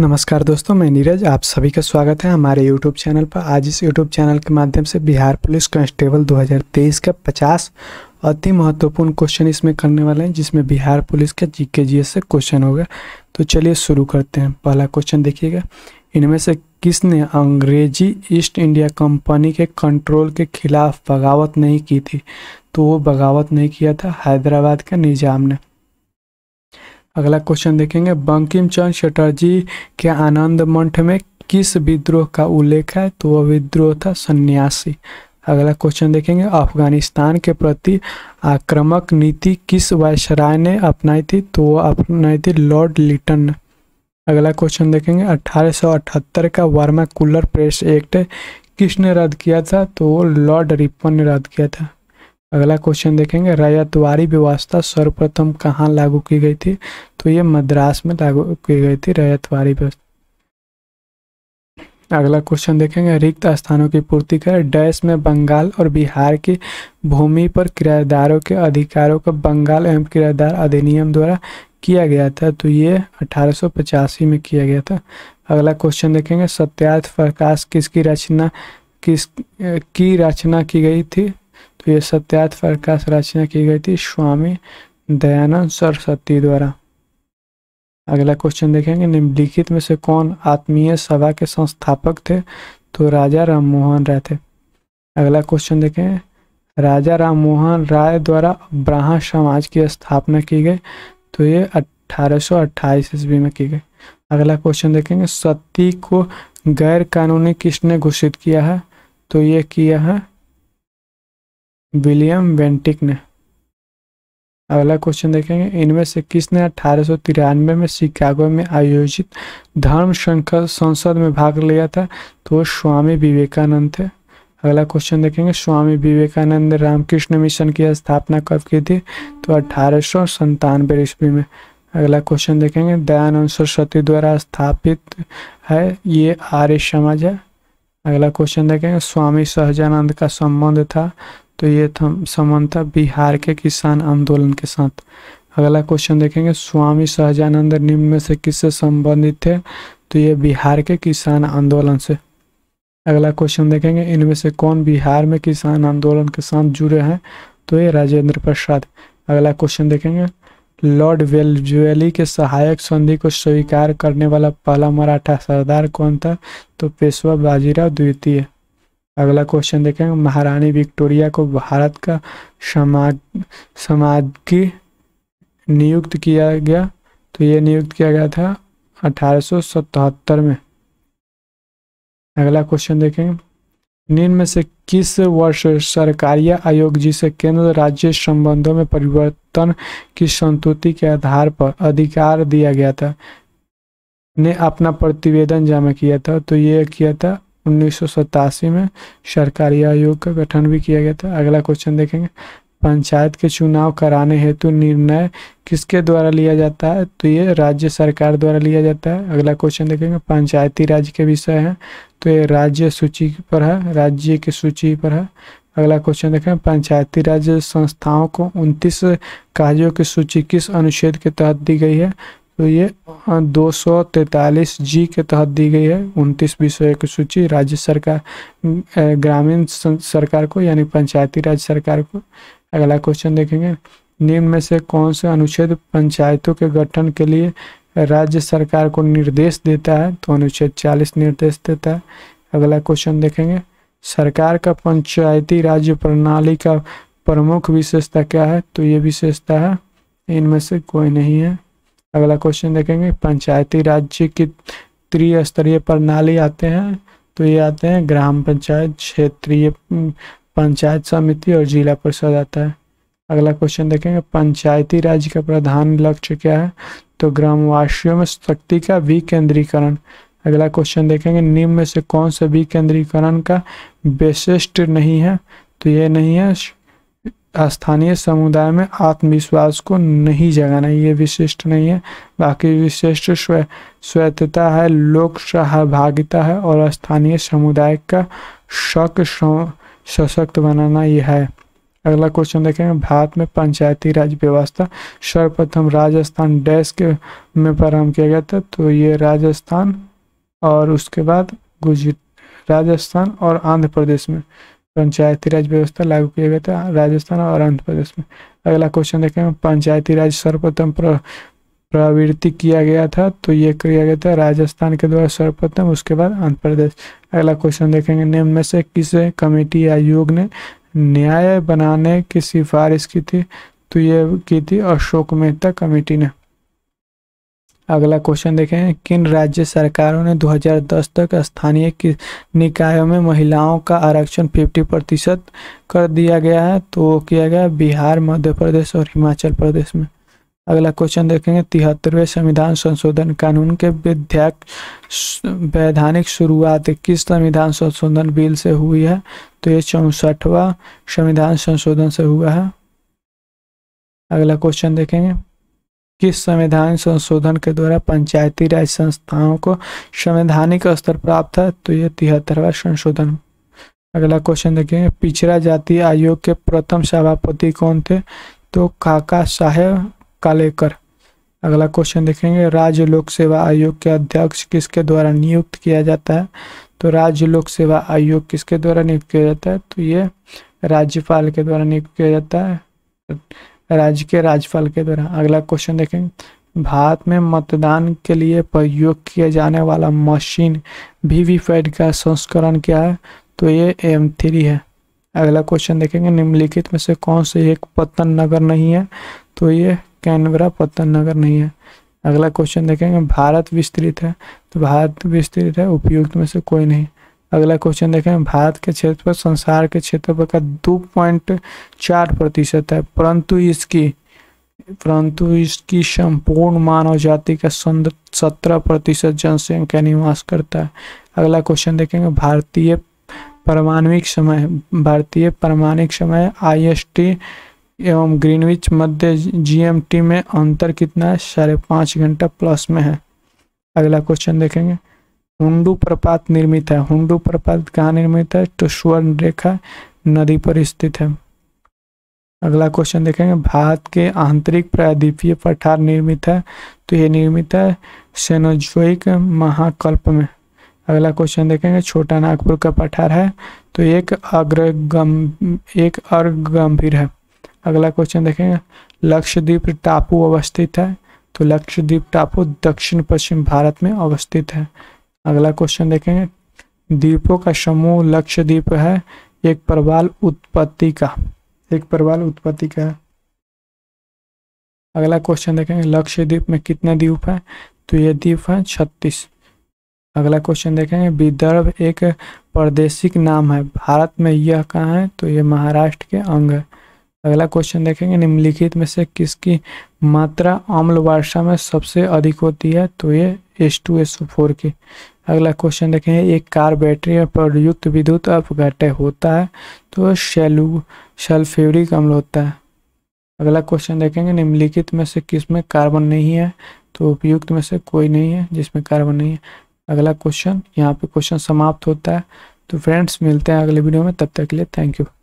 नमस्कार दोस्तों मैं नीरज आप सभी का स्वागत है हमारे यूट्यूब चैनल पर आज इस यूट्यूब चैनल के माध्यम से बिहार पुलिस कांस्टेबल 2023 का 50 अति महत्वपूर्ण क्वेश्चन इसमें करने वाले हैं जिसमें बिहार पुलिस का जी के जी से क्वेश्चन होगा तो चलिए शुरू करते हैं पहला क्वेश्चन देखिएगा इनमें से किसने अंग्रेजी ईस्ट इंडिया कंपनी के कंट्रोल के खिलाफ बगावत नहीं की थी तो वो बगावत नहीं किया था हैदराबाद का निज़ाम ने अगला क्वेश्चन देखेंगे बंकिम चंद चटर्जी के आनंद मंठ में किस विद्रोह का उल्लेख है तो वह विद्रोह था सन्यासी अगला क्वेश्चन देखेंगे अफगानिस्तान के प्रति आक्रामक नीति किस वायसराय ने अपनाई थी तो वह अपनाई थी लॉर्ड लिटन ने अगला क्वेश्चन देखेंगे 1878 का वर्मा कूलर प्रेस एक्ट किसने रद्द किया था तो लॉर्ड रिपन ने रद्द किया था अगला क्वेश्चन देखेंगे रजतवारी व्यवस्था सर्वप्रथम कहाँ लागू की गई थी तो ये मद्रास में लागू की गई थी रजतवारी व्यवस्था अगला क्वेश्चन देखेंगे रिक्त स्थानों की पूर्ति कर डैश में बंगाल और बिहार की भूमि पर किराएदारों के अधिकारों का बंगाल एवं किराएदार अधिनियम द्वारा किया गया था तो ये अठारह में किया गया था अगला क्वेश्चन देखेंगे सत्यार्थ प्रकाश किसकी रचना किस की रचना की गई थी तो ये सत्यार्थ प्रकाश रचना की गई थी स्वामी दयानंद सरस्वती द्वारा अगला क्वेश्चन देखेंगे निम्नलिखित में से कौन आत्मीय सभा के संस्थापक थे तो राजा राममोहन राय थे अगला क्वेश्चन देखें राजा राममोहन राय द्वारा ब्राह्मण समाज की स्थापना की गई तो ये 1828 ईस्वी में की गई अगला क्वेश्चन देखेंगे सती को गैर कानूनी किसने घोषित किया है तो ये किया है विलियम वेंटिक ने अगला क्वेश्चन देखेंगे इनमें से किसने अठारह में शिकागो में आयोजित धर्म संसद में भाग लिया था तो वो स्वामी विवेकानंद थे अगला क्वेश्चन देखेंगे स्वामी विवेकानंद रामकृष्ण मिशन की स्थापना कब की थी तो अठारह सौ ईस्वी में अगला क्वेश्चन देखेंगे दयानंद सरस्वती द्वारा स्थापित है ये आर्य समाज है अगला क्वेश्चन देखेंगे स्वामी सहजानंद का संबंध था तो ये था समानता बिहार के किसान आंदोलन के साथ अगला क्वेश्चन देखेंगे स्वामी सहजानंद निम्न में से किससे संबंधित थे तो ये बिहार के किसान आंदोलन से अगला क्वेश्चन देखेंगे इनमें से कौन बिहार में किसान आंदोलन के साथ जुड़े हैं तो ये राजेंद्र प्रसाद अगला क्वेश्चन देखेंगे लॉर्ड वेलजुएली के सहायक संधि को स्वीकार करने वाला पहला मराठा सरदार कौन था तो पेशवा बाजीराव द्वितीय अगला क्वेश्चन देखें महारानी विक्टोरिया को भारत का समाज समाधि नियुक्त किया गया तो ये नियुक्त किया गया था अठारह में अगला क्वेश्चन देखें निम्न में से किस वर्ष सरकारी आयोग जिसे केंद्र राज्य संबंधों में परिवर्तन की संतुति के आधार पर अधिकार दिया गया था ने अपना प्रतिवेदन जमा किया था तो ये किया था 1987 में सरकारी आयोग का गठन भी किया गया था अगला क्वेश्चन देखेंगे पंचायत के चुनाव कराने हेतु निर्णय किसके द्वारा लिया जाता है तो ये राज्य सरकार द्वारा लिया जाता है अगला क्वेश्चन देखेंगे पंचायती राज के विषय है तो ये राज्य सूची पर है राज्य की सूची पर है अगला क्वेश्चन देखें पंचायती राज संस्थाओं को 29 कार्यों की सूची किस अनुच्छेद के तहत दी गई है तो ये हाँ, दो सौ तैतालीस जी के तहत दी गई है उनतीस विषय की सूची राज्य सरकार ग्रामीण सरकार को यानी पंचायती राज सरकार को अगला क्वेश्चन देखेंगे निम्न में से कौन से अनुच्छेद पंचायतों के गठन के लिए राज्य सरकार को निर्देश देता है तो अनुच्छेद चालीस निर्देश देता है अगला क्वेश्चन देखेंगे सरकार का पंचायती राज्य प्रणाली का प्रमुख विशेषता क्या है तो ये विशेषता है इनमें से कोई नहीं है अगला क्वेश्चन देखेंगे पंचायती राज्य की त्रिस्तरीय प्रणाली आते हैं तो ये आते हैं ग्राम पंचायत क्षेत्रीय पंचायत समिति और जिला परिषद आता है अगला क्वेश्चन देखेंगे पंचायती राज्य का प्रधान लक्ष्य क्या है तो ग्रामवासियों में शक्ति का विकेंद्रीकरण अगला क्वेश्चन देखेंगे निम्न में से कौन सा विकेंद्रीकरण का विशिष्ट नहीं है तो ये नहीं है स्थानीय समुदाय में आत्मविश्वास को नहीं जगाना ये विशिष्ट नहीं है बाकी विशिष्ट स्व स्वतता है लोक सहभागिता है और स्थानीय समुदाय का शक सशक्त बनाना यह है अगला क्वेश्चन देखेंगे भारत में पंचायती राज व्यवस्था सर्वप्रथम राजस्थान डैश के में प्रारंभ किया गया था तो ये राजस्थान और उसके बाद गुजरात राजस्थान और आंध्र प्रदेश में पंचायती राज व्यवस्था लागू किया गया था राजस्थान और आंध्र प्रदेश में अगला क्वेश्चन देखें पंचायती राज सर्वप्रथम प्रवृत्ति किया गया था तो ये किया गया था राजस्थान के द्वारा सर्वप्रथम उसके बाद आंध्र प्रदेश अगला क्वेश्चन देखेंगे निम्न में से किस कमेटी आयोग ने न्याय बनाने की सिफारिश की थी तो ये की थी अशोक मेहता कमेटी ने अगला क्वेश्चन देखें किन राज्य सरकारों ने 2010 तक स्थानीय निकायों में महिलाओं का आरक्षण 50 प्रतिशत कर दिया गया है तो वो किया गया बिहार मध्य प्रदेश और हिमाचल प्रदेश में अगला क्वेश्चन देखेंगे तिहत्तरवें संविधान संशोधन कानून के विधेयक वैधानिक शुरुआत किस संविधान संशोधन बिल से हुई है तो ये चौसठवा संविधान संशोधन से हुआ है अगला क्वेश्चन देखेंगे किस संविधान संशोधन के द्वारा पंचायती राज संस्थाओं को संवैधानिक स्तर प्राप्त है तो ये तिहत्तरवा संशोधन अगला क्वेश्चन देखिए पिछड़ा जाति आयोग के प्रथम सभापति कौन थे तो काका साहेब कालेकर अगला क्वेश्चन देखेंगे राज्य लोक सेवा आयोग के अध्यक्ष किसके द्वारा नियुक्त किया जाता है तो राज्य लोक सेवा आयोग किसके द्वारा नियुक्त किया जाता है तो ये राज्यपाल के द्वारा नियुक्त किया जाता है राज्य के राज्यपाल के द्वारा अगला क्वेश्चन देखेंगे भारत में मतदान के लिए प्रयोग किया जाने वाला मशीन वीवीपैट का संस्करण क्या है तो ये एम थ्री है अगला क्वेश्चन देखेंगे निम्नलिखित में से कौन से एक पतन नगर नहीं है तो ये कैनबरा पतन नगर नहीं है अगला क्वेश्चन देखेंगे भारत विस्तृत है तो भारत विस्तृत है उपयुक्त में से कोई नहीं अगला क्वेश्चन देखें भारत के क्षेत्र पर संसार के क्षेत्र पर का दो पॉइंट चार प्रतिशत है परंतु इसकी परंतु इसकी संपूर्ण मानव जाति का सत्रह प्रतिशत जनसंख्या निवास करता है अगला क्वेश्चन देखेंगे भारतीय परमाणविक समय भारतीय परमाणिक समय आईएसटी एवं ग्रीनविच मध्य जीएमटी में अंतर कितना है साढ़े पाँच घंटा प्लस में है अगला क्वेश्चन देखेंगे हुंडू प्रपात निर्मित है हुंडू प्रपात कहाँ निर्मित है तो स्वर्ण रेखा नदी पर स्थित है अगला क्वेश्चन देखेंगे भारत के आंतरिक प्रायद्वीपीय पठार निर्मित है तो ये निर्मित है सेनोजोइक महाकल्प में अगला क्वेश्चन देखेंगे छोटा नागपुर का पठार है तो एक अग्रगम एक गंभीर है अगला क्वेश्चन देखेंगे लक्षद्वीप टापू अवस्थित है तो लक्षद्वीप टापू दक्षिण पश्चिम भारत में अवस्थित है अगला क्वेश्चन देखेंगे द्वीपों का समूह लक्षद्वीप है एक प्रवाल उत्पत्ति का एक प्रवाल उत्पत्ति का है अगला क्वेश्चन देखेंगे लक्षद्वीप में कितने द्वीप हैं तो ये द्वीप हैं छत्तीस अगला क्वेश्चन देखेंगे विदर्भ एक प्रादेशिक नाम है भारत में यह कहाँ है तो ये महाराष्ट्र के अंग है अगला क्वेश्चन देखेंगे निम्नलिखित में से किसकी मात्रा अम्ल वर्षा में सबसे अधिक होती है तो ये एस टू एस फोर की अगला क्वेश्चन देखें एक कार बैटरी में प्रयुक्त विद्युत अपघट होता है तो शेलू का अम्ल होता है अगला क्वेश्चन देखेंगे निम्नलिखित में से किस में कार्बन नहीं है तो उपयुक्त में से कोई नहीं है जिसमें कार्बन नहीं है अगला क्वेश्चन यहाँ पे क्वेश्चन समाप्त होता है तो फ्रेंड्स मिलते हैं अगले वीडियो में तब तक के लिए थैंक यू